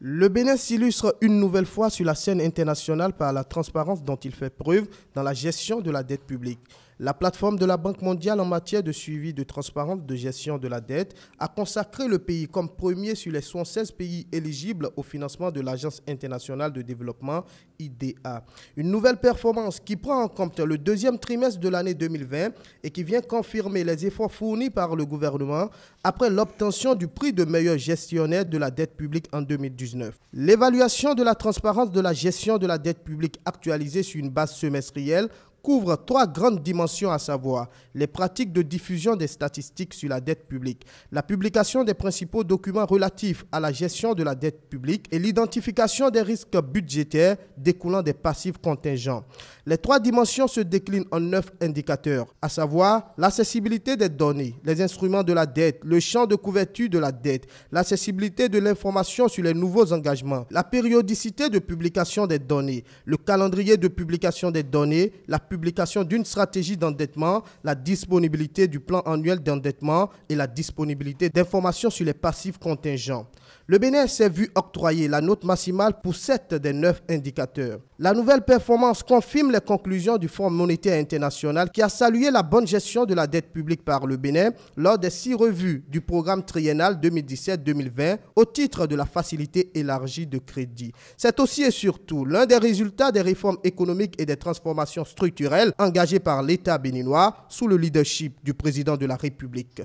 Le Bénin s'illustre une nouvelle fois sur la scène internationale par la transparence dont il fait preuve dans la gestion de la dette publique. La plateforme de la Banque mondiale en matière de suivi de transparence de gestion de la dette a consacré le pays comme premier sur les 116 pays éligibles au financement de l'Agence internationale de développement, IDA. Une nouvelle performance qui prend en compte le deuxième trimestre de l'année 2020 et qui vient confirmer les efforts fournis par le gouvernement après l'obtention du prix de meilleur gestionnaire de la dette publique en 2019. L'évaluation de la transparence de la gestion de la dette publique actualisée sur une base semestrielle couvre trois grandes dimensions, à savoir les pratiques de diffusion des statistiques sur la dette publique, la publication des principaux documents relatifs à la gestion de la dette publique et l'identification des risques budgétaires découlant des passifs contingents. Les trois dimensions se déclinent en neuf indicateurs, à savoir l'accessibilité des données, les instruments de la dette, le champ de couverture de la dette, l'accessibilité de l'information sur les nouveaux engagements, la périodicité de publication des données, le calendrier de publication des données, la publication d'une stratégie d'endettement, la disponibilité du plan annuel d'endettement et la disponibilité d'informations sur les passifs contingents. Le Bénin s'est vu octroyer la note maximale pour 7 des 9 indicateurs. La nouvelle performance confirme les conclusions du Fonds monétaire international qui a salué la bonne gestion de la dette publique par le Bénin lors des six revues du programme triennal 2017-2020 au titre de la facilité élargie de crédit. C'est aussi et surtout l'un des résultats des réformes économiques et des transformations structurelles engagées par l'État béninois sous le leadership du président de la République.